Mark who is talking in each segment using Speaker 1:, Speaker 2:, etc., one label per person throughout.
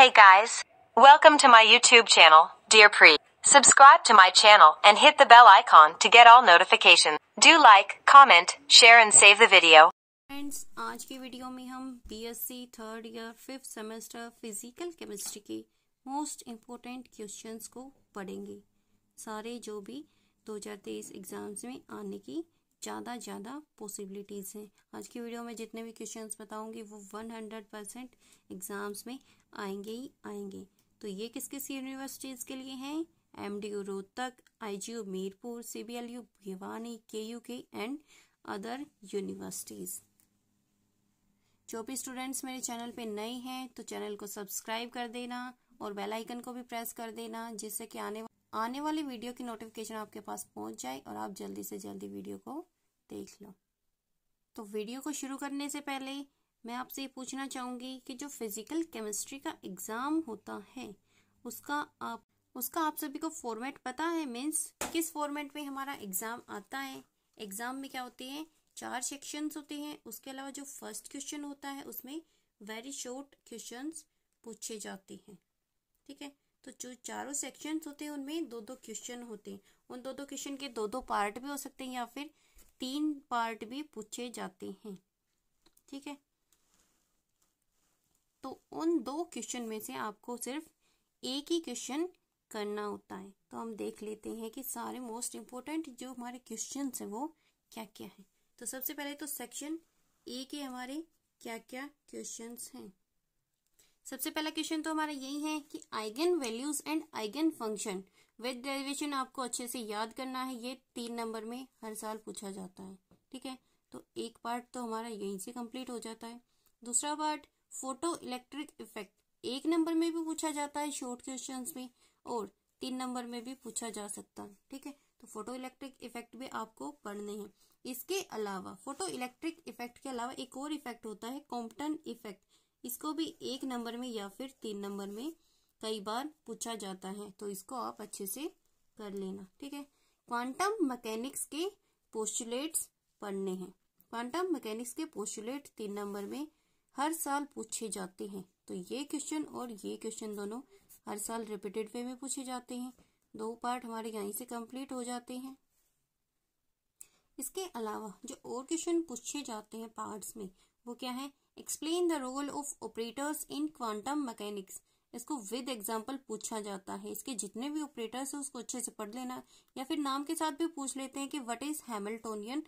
Speaker 1: Hey guys, welcome to my YouTube channel, Dear Pre. Subscribe to my channel and hit the bell icon to get all notifications. Do like, comment, share and save the video. Friends, आज की video में हम B.Sc. third year fifth semester physical chemistry के most important questions को पढ़ेंगे सारे जो भी 2023 exams में आने की ज़्यादा ज़्यादा पॉसिबिलिटीज़ हैं आज की वीडियो में जितने भी क्वेश्चन बताऊंगी वो हंड्रेड परसेंट एग्ज़ाम्स में आएंगे ही आएंगे तो ये किस किस यूनिवर्सिटीज़ के लिए हैं M D U Rohtak I G U Mirpur C B L U Bhiwani K U के एंड अदर यूनिवर्सिटीज़ जो भी स्टूडेंट्स मेरे चैनल पे नए हैं तो चैनल को सब्सक्राइब कर देना और बेल आइकन को भी प्रेस कर देना जिससे कि आने आने वाली वीडियो की नोटिफिकेशन आपके पास पहुंच जाए और आप जल्दी से जल्दी वीडियो को देख लो तो वीडियो को शुरू करने से पहले मैं आपसे ये पूछना चाहूंगी कि जो फिजिकल केमिस्ट्री का एग्जाम होता है उसका आप उसका आप सभी को फॉर्मेट पता है मीन्स किस फॉर्मेट में हमारा एग्जाम आता है एग्जाम में क्या होते हैं चार सेक्शंस होते हैं उसके अलावा जो फर्स्ट क्वेश्चन होता है उसमें वेरी शॉर्ट क्वेश्चंस पूछे जाते हैं ठीक है तो जो चारों सेक्शन होते हैं उनमें दो दो क्वेश्चन होते हैं उन दो दो क्वेश्चन के दो दो पार्ट भी हो सकते हैं या फिर तीन पार्ट भी पूछे जाते हैं ठीक है तो उन दो क्वेश्चन में से आपको सिर्फ एक ही क्वेश्चन करना होता है तो हम देख लेते हैं कि सारे मोस्ट इम्पोर्टेंट जो हमारे क्वेश्चन है वो क्या क्या है तो सबसे पहले तो सेक्शन ए के हमारे क्या क्या क्वेश्चन हैं सबसे पहला क्वेश्चन तो हमारा यही है कि eigen values and eigen function with derivation आपको अच्छे से याद करना है ये तीन नंबर में हर साल पूछा जाता है ठीक है तो एक पार्ट तो हमारा यहीं से कंप्लीट हो जाता है दूसरा पार्ट फोटो इलेक्ट्रिक इफेक्ट एक नंबर में भी पूछा जाता है शॉर्ट क्वेश्चन में और तीन नंबर में भी पूछा जा सकता है ठीक है तो फोटो इलेक्ट्रिक इफेक्ट भी आपको पढ़ने हैं इसके अलावा फोटो इलेक्ट्रिक इफेक्ट के अलावा एक और इफेक्ट होता है कॉम्पटन इफेक्ट इसको भी एक नंबर में या फिर तीन नंबर में कई बार पूछा जाता है तो इसको आप अच्छे से कर लेना ठीक है क्वांटम मैकेनिक्स के पोस्टुलेट्स पढ़ने हैं क्वांटम मैकेनिक्स के पोस्टुलेट तीन नंबर में हर साल पूछे जाते हैं तो ये क्वेश्चन और ये क्वेश्चन दोनों हर साल रिपीटेड वे में पूछे जाते हैं दो पार्ट हमारे यहीं से कंप्लीट हो जाते हैं इसके अलावा जो और क्वेश्चन पूछे जाते हैं पार्ट्स में वो क्या है explain the role of operators in quantum mechanics इसको विद एग्जाम्पल पूछा जाता है इसके जितने भी ऑपरेटर्स हैं उसको अच्छे से पढ़ लेना या फिर नाम के साथ भी पूछ लेते हैं कि what is Hamiltonian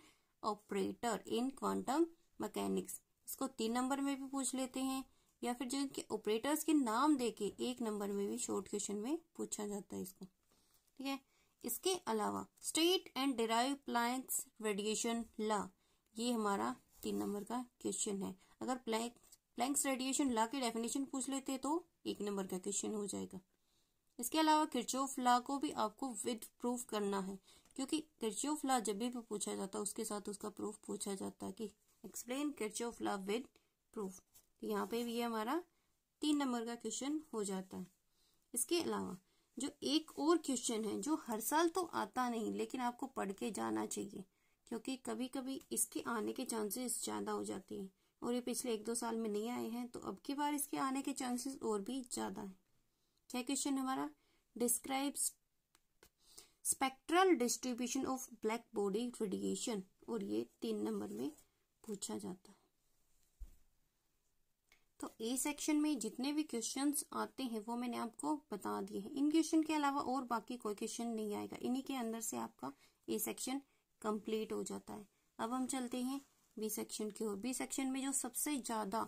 Speaker 1: operator in quantum mechanics इसको तीन नंबर में भी पूछ लेते हैं या फिर जिनके ऑपरेटर्स के नाम देके एक नंबर में भी शॉर्ट क्वेश्चन में पूछा जाता है इसको ठीक है इसके अलावा state and derive Planck's radiation law ये हमारा तीन नंबर का क्वेश्चन है अगर प्लैंक प्लैंक्स रेडिएशन लॉ के डेफिनेशन पूछ लेते तो एक नंबर का क्वेश्चन हो जाएगा इसके अलावा किरचोफ लॉ को भी आपको विद प्रूफ करना है क्योंकि किरचोफ लॉ जब भी पूछा जाता है उसके साथ उसका प्रूफ पूछा जाता है कि explain Kirchhoff law with proof तो यहाँ पे भी हमारा तीन नंबर का क्वेश्चन हो जाता है इसके अलावा जो एक और क्वेश्चन है जो हर साल तो आता नहीं लेकिन आपको पढ़ के जाना चाहिए क्योंकि कभी कभी इसके आने के चांसेस ज़्यादा हो जाती हैं और ये पिछले एक दो साल में नहीं आए हैं तो अब की बार इसके आने के चांसेस और भी ज़्यादा हैं क्या क्वेश्चन हमारा describe spectral distribution of black body radiation और ये तीन नंबर में पूछा जाता है तो ए सेक्शन में जितने भी क्वेश्चंस आते हैं वो मैंने आपको बता दिए हैं इन क्वेश्चन के अलावा और बाकी कोई क्वेश्चन नहीं आएगा इन्हीं के अंदर से आपका ए सेक्शन कंप्लीट हो जाता है अब हम चलते हैं बी सेक्शन की ओर बी सेक्शन में जो सबसे ज्यादा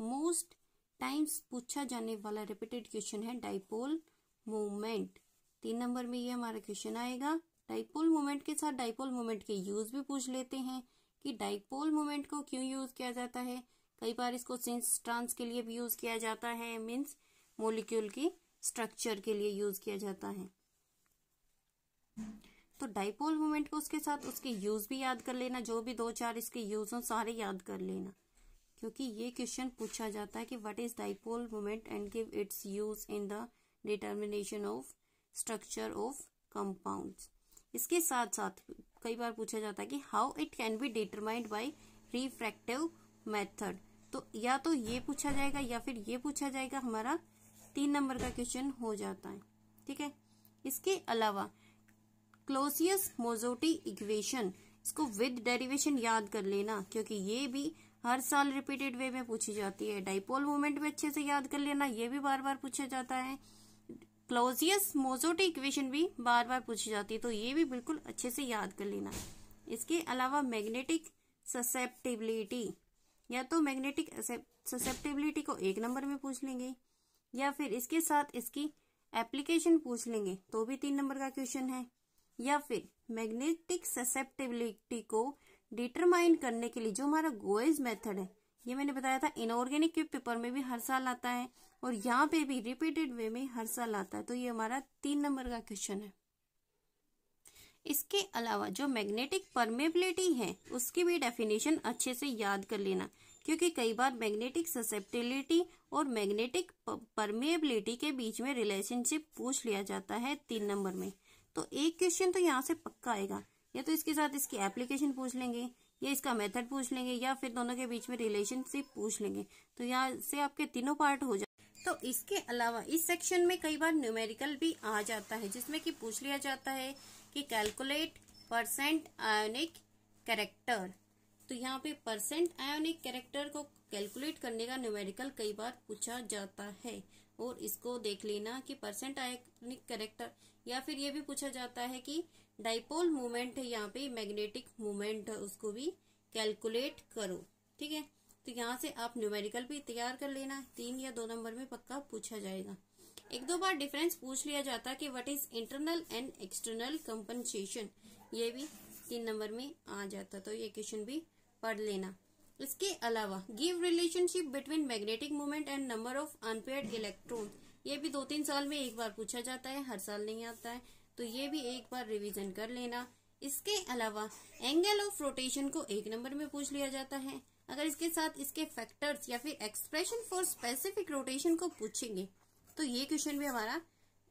Speaker 1: मोस्ट टाइम्स पूछा जाने वाला रिपीटेड क्वेश्चन है डाइपोल मूवमेंट तीन नंबर में ये हमारा क्वेश्चन आएगा डाइपोल मूवमेंट के साथ डाइपोल मूवमेंट के यूज भी पूछ लेते हैं कि डाइपोल मूवमेंट को क्यों यूज किया जाता है कई बार इसको सिंस ट्रांस के लिए भी यूज किया जाता है मीन्स मोलिक्यूल की स्ट्रक्चर के लिए यूज किया जाता है तो डाइपोल मोमेंट को उसके साथ उसके यूज भी याद कर लेना जो भी दो चार इसके यूज हो सारे याद कर लेना क्योंकि ये क्वेश्चन पूछा जाता है कि what is dipole moment and give its use in the determination of structure of compound इसके साथ साथ कई बार पूछा जाता है कि how it can be determined by refractive method तो या तो ये पूछा जाएगा या फिर ये पूछा जाएगा हमारा तीन नंबर का क्वेश्चन हो जाता है ठीक है इसके अलावा क्लोसियस मोजोटी इक्वेशन इसको विद डेरिवेशन याद कर लेना क्योंकि ये भी हर साल रिपीटेड वे में पूछी जाती है डाइपोल मोमेंट में अच्छे से याद कर लेना ये भी बार बार पूछा जाता है क्लोजियस मोजोटी इक्वेशन भी बार बार पूछी जाती है तो ये भी बिल्कुल अच्छे से याद कर लेना इसके अलावा मैग्नेटिक ससेप्टिबिलिटी या तो मैग्नेटिक ससेप्टिबिलिटी को एक नंबर में पूछ लेंगे या फिर इसके साथ इसकी एप्लीकेशन पूछ लेंगे तो भी तीन नंबर का क्वेश्चन है या फिर मैग्नेटिक ससेप्टेबिलिटी को डिटरमाइन करने के लिए जो हमारा गोइज मेथड है ये मैंने बताया था इनऑर्गेनिक के पेपर में भी हर साल आता है और यहाँ पे भी रिपीटेड वे में हर साल आता है तो ये हमारा तीन नंबर का क्वेश्चन है इसके अलावा जो मैग्नेटिक परमेबिलिटी है उसकी भी डेफिनेशन अच्छे से याद कर लेना क्योंकि कई बार मैग्नेटिक ससेप्टिलिटी और मैग्नेटिक परमेबिलिटी के बीच में रिलेशनशिप पूछ लिया जाता है तीन नंबर में तो एक क्वेश्चन तो यहाँ से पक्का आएगा या तो इसके साथ इसकी एप्लीकेशन पूछ लेंगे या इसका मेथड पूछ लेंगे या फिर दोनों के बीच में रिलेशनशिप पूछ लेंगे तो यहाँ से आपके तीनों पार्ट हो जाए तो इसके अलावा इस सेक्शन में कई बार न्यूमेरिकल भी आ जाता है जिसमें कि पूछ लिया जाता है कि कैलकुलेट परसेंट आयोनिक कैरेक्टर तो यहाँ पे परसेंट आयोनिक कैरेक्टर को कैलकुलेट करने का न्यूमेरिकल कई बार पूछा जाता है और इसको देख लेना कि परसेंट आयोनिक कैरेक्टर या फिर ये भी पूछा जाता है कि डाइपोल मूवमेंट है यहाँ पे मैग्नेटिक मूवमेंट है उसको भी कैलकुलेट करो ठीक है तो यहाँ से आप न्यूमेरिकल भी तैयार कर लेना तीन या दो नंबर में पक्का पूछा जाएगा एक दो बार डिफरेंस पूछ लिया जाता है कि what is internal and external compensation ये भी तीन नंबर में आ जाता तो ये क्वेश्चन भी पढ़ लेना इसके अलावा give relationship between magnetic movement and number of unpaired electron ये भी दो तीन साल में एक बार पूछा जाता है हर साल नहीं आता है तो ये भी एक बार रिवीजन कर लेना इसके अलावा एंगल ऑफ रोटेशन को एक नंबर में पूछ लिया जाता है अगर इसके साथ इसके फैक्टर्स या फिर एक्सप्रेशन फॉर स्पेसिफिक रोटेशन को पूछेंगे तो ये क्वेश्चन भी हमारा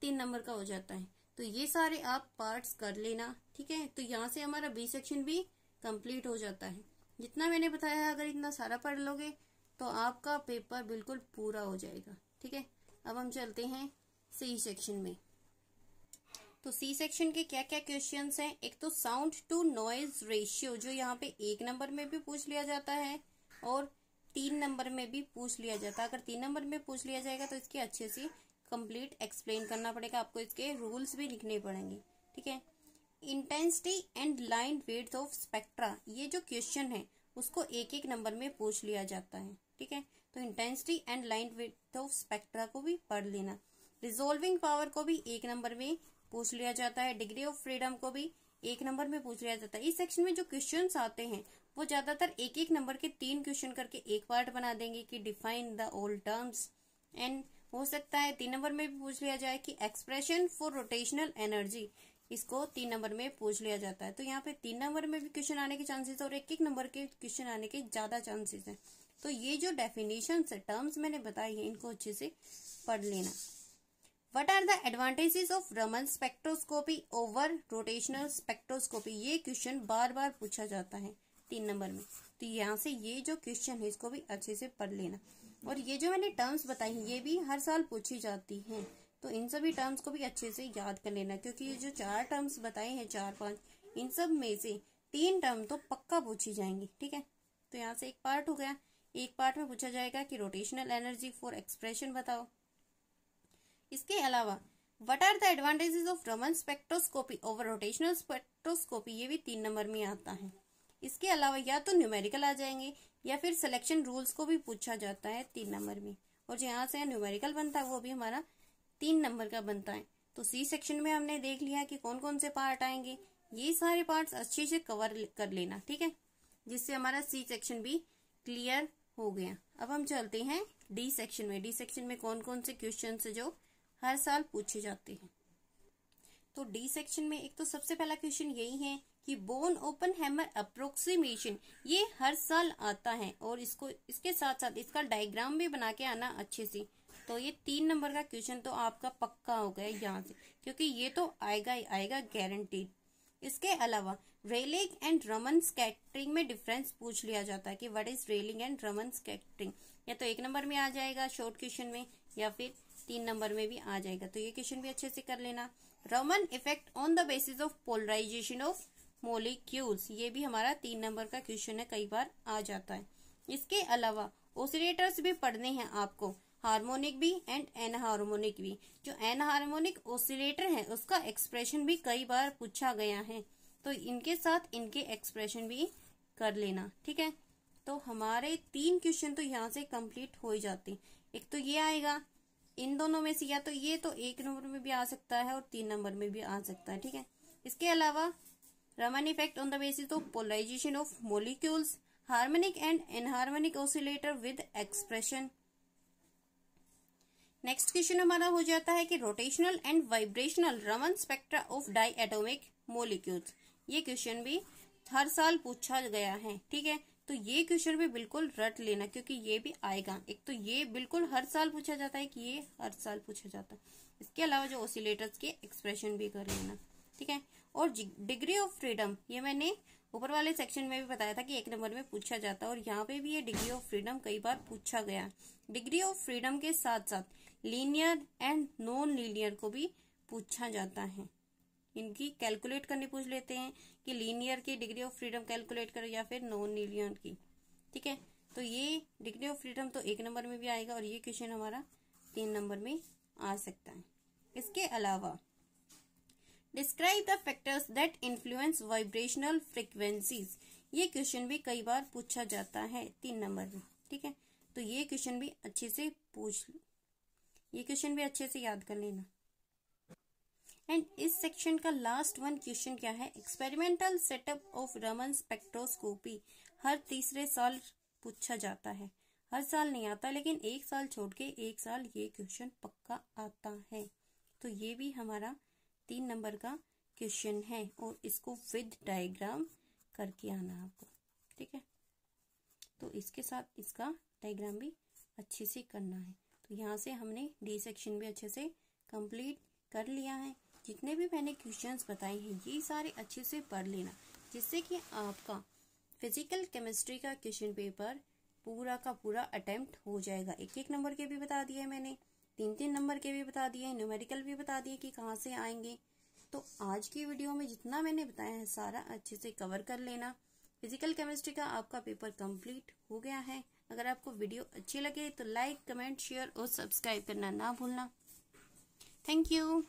Speaker 1: तीन नंबर का हो जाता है तो ये सारे आप पार्ट्स कर लेना ठीक है तो यहाँ से हमारा बी सेक्शन भी कंप्लीट हो जाता है जितना मैंने बताया अगर इतना सारा पढ़ लोगे तो आपका पेपर बिल्कुल पूरा हो जाएगा ठीक है अब हम चलते हैं सी सेक्शन में तो सी सेक्शन के क्या क्या क्वेश्चंस हैं एक तो साउंड टू नॉइज रेशियो जो यहाँ पे एक नंबर में भी पूछ लिया जाता है और तीन नंबर में भी पूछ लिया जाता है अगर तीन नंबर में पूछ लिया जाएगा तो इसके अच्छे से कंप्लीट एक्सप्लेन करना पड़ेगा आपको इसके रूल्स भी लिखने पड़ेंगे ठीक है intensity and line width of spectra ये जो क्वेश्चन है उसको एक एक नंबर में पूछ लिया जाता है ठीक है तो intensity and line width of spectra को भी पढ़ लेना रिजोल्विंग पावर को भी एक नंबर में पूछ लिया जाता है डिग्री ऑफ फ्रीडम को भी एक नंबर में पूछ लिया जाता है इस सेक्शन में जो क्वेश्चन आते हैं वो ज्यादातर एक एक नंबर के तीन क्वेश्चन करके एक पार्ट बना देंगे कि define the old terms and हो सकता है तीन नंबर में भी पूछ लिया जाए कि एक्सप्रेशन फॉर रोटेशनल एनर्जी इसको तीन नंबर में पूछ लिया जाता है तो यहाँ पे तीन नंबर में भी क्वेश्चन आने के चांसेस और एक एक नंबर के क्वेश्चन आने के ज्यादा चांसेस हैं तो ये जो डेफिनेशन टर्म्स मैंने बताई है इनको अच्छे से पढ़ लेना what are the advantages of Raman spectroscopy over rotational spectroscopy ये क्वेश्चन बार बार पूछा जाता है तीन नंबर में तो यहाँ से ये जो क्वेश्चन है इसको भी अच्छे से पढ़ लेना और ये जो मैंने टर्म्स बताई ये भी हर साल पूछी जाती हैं तो इन सभी टर्म्स को भी अच्छे से याद कर लेना क्योंकि ये जो चार टर्म्स बताए हैं चार पांच इन सब में से तीन टर्म तो पक्का पूछी जाएंगी ठीक है तो यहाँ से एक पार्ट हो गया एक पार्ट में पूछा जाएगा कि रोटेशनल एनर्जी फॉर एक्सप्रेशन बताओ इसके अलावा what are the advantages of Raman spectroscopy over rotational spectroscopy ये भी तीन नंबर में आता है इसके अलावा या तो न्यूमेरिकल आ जाएंगे या फिर सिलेक्शन रूल्स को भी पूछा जाता है तीन नंबर में और जहाँ से न्यूमेरिकल बनता है वो भी हमारा तीन नंबर का बनता है तो सी सेक्शन में हमने देख लिया कि कौन कौन से पार्ट आएंगे ये सारे पार्ट्स अच्छे से कवर कर लेना ठीक है जिससे हमारा सी सेक्शन भी क्लियर हो गया अब हम चलते हैं डी सेक्शन में डी सेक्शन में कौन कौन से क्वेश्चन है जो हर साल पूछे जाते हैं तो डी सेक्शन में एक तो सबसे पहला क्वेश्चन यही है कि बोन ओपन हैमर अप्रोक्सीमेशन ये हर साल आता है और इसको इसके साथ साथ इसका डायग्राम भी बना के आना अच्छे से तो ये तीन नंबर का क्वेश्चन तो आपका पक्का हो गया यहाँ से क्योंकि ये तो आएगा ही आएगा गारंटीड इसके अलावा रेलिंग एंड रमन स्कैटरिंग में डिफरेंस पूछ लिया जाता है कि व्हाट इज रेलिंग एंड रमन स्कैटरिंग या तो एक नंबर में आ जाएगा शॉर्ट क्वेश्चन में या फिर तीन नंबर में भी आ जाएगा तो ये क्वेश्चन भी अच्छे से कर लेना Raman effect on the basis of polarisation of molecules ये भी हमारा तीन नंबर का क्वेश्चन है कई बार आ जाता है इसके अलावा ओसिलेटर्स भी पढ़ने हैं आपको हार्मोनिक भी एंड एन हार्मोनिक भी जो एन हार्मोनिक ओसिलेटर है उसका एक्सप्रेशन भी कई बार पूछा गया है तो इनके साथ इनके एक्सप्रेशन भी कर लेना ठीक है तो हमारे तीन क्वेश्चन तो यहाँ से कंप्लीट हो ही जाते एक तो ये आएगा इन दोनों में से या तो ये तो एक नंबर में भी आ सकता है और तीन नंबर में भी आ सकता है ठीक है इसके अलावा Raman effect on the basis of polarisation of molecules harmonic and anharmonic oscillator with expression next question हमारा हो जाता है कि rotational and vibrational Raman spectra of diatomic molecule ये क्वेश्चन भी हर साल पूछा गया है ठीक है तो ये क्वेश्चन भी बिल्कुल रट लेना क्योंकि ये भी आएगा एक तो ये बिल्कुल हर साल पूछा जाता है कि ये हर साल पूछा जाता है इसके अलावा जो ओसिलेटर्स के एक्सप्रेशन भी कर लेना ठीक है और डिग्री ऑफ फ्रीडम ये मैंने ऊपर वाले सेक्शन में भी बताया था कि एक नंबर में पूछा जाता है और यहाँ पे भी ये डिग्री ऑफ फ्रीडम कई बार पूछा गया डिग्री ऑफ फ्रीडम के साथ साथ लीनियर एंड नॉन लीनियर को भी पूछा जाता है इनकी कैलकुलेट करने पूछ लेते हैं कि लीनियर की डिग्री ऑफ फ्रीडम कैलकुलेट करो या फिर नॉन लीनियर की ठीक है तो ये डिग्री ऑफ फ्रीडम तो एक नंबर में भी आएगा और ये क्वेश्चन हमारा तीन नंबर में आ सकता है इसके अलावा describe the factors that influence vibrational frequencies ये क्वेश्चन भी कई बार पूछा जाता है तीन नंबर में ठीक है तो ये क्वेश्चन भी अच्छे से पूछ ये क्वेश्चन भी अच्छे से याद कर लेना एंड इस सेक्शन का लास्ट वन क्वेश्चन क्या है experimental setup of Raman spectroscopy हर तीसरे साल पूछा जाता है हर साल नहीं आता लेकिन एक साल छोड़ के एक साल ये क्वेश्चन पक्का आता है तो ये भी हमारा तीन नंबर का क्वेश्चन है और इसको विद डायग्राम करके आना आपको ठीक है तो इसके साथ इसका डायग्राम भी अच्छे से करना है यहाँ से हमने डी सेक्शन भी अच्छे से कंप्लीट कर लिया है जितने भी मैंने क्वेश्चंस बताए हैं ये सारे अच्छे से पढ़ लेना जिससे कि आपका फिजिकल केमिस्ट्री का क्वेश्चन पेपर पूरा का पूरा अटेम्प्ट हो जाएगा एक एक नंबर के भी बता दिए मैंने तीन तीन नंबर के भी बता दिए न्यूमेरिकल भी बता दिए कि कहाँ से आएंगे तो आज की वीडियो में जितना मैंने बताया है सारा अच्छे से कवर कर लेना फिजिकल केमिस्ट्री का आपका पेपर कंप्लीट हो गया है अगर आपको वीडियो अच्छी लगे तो लाइक कमेंट शेयर और सब्सक्राइब करना ना भूलना थैंक यू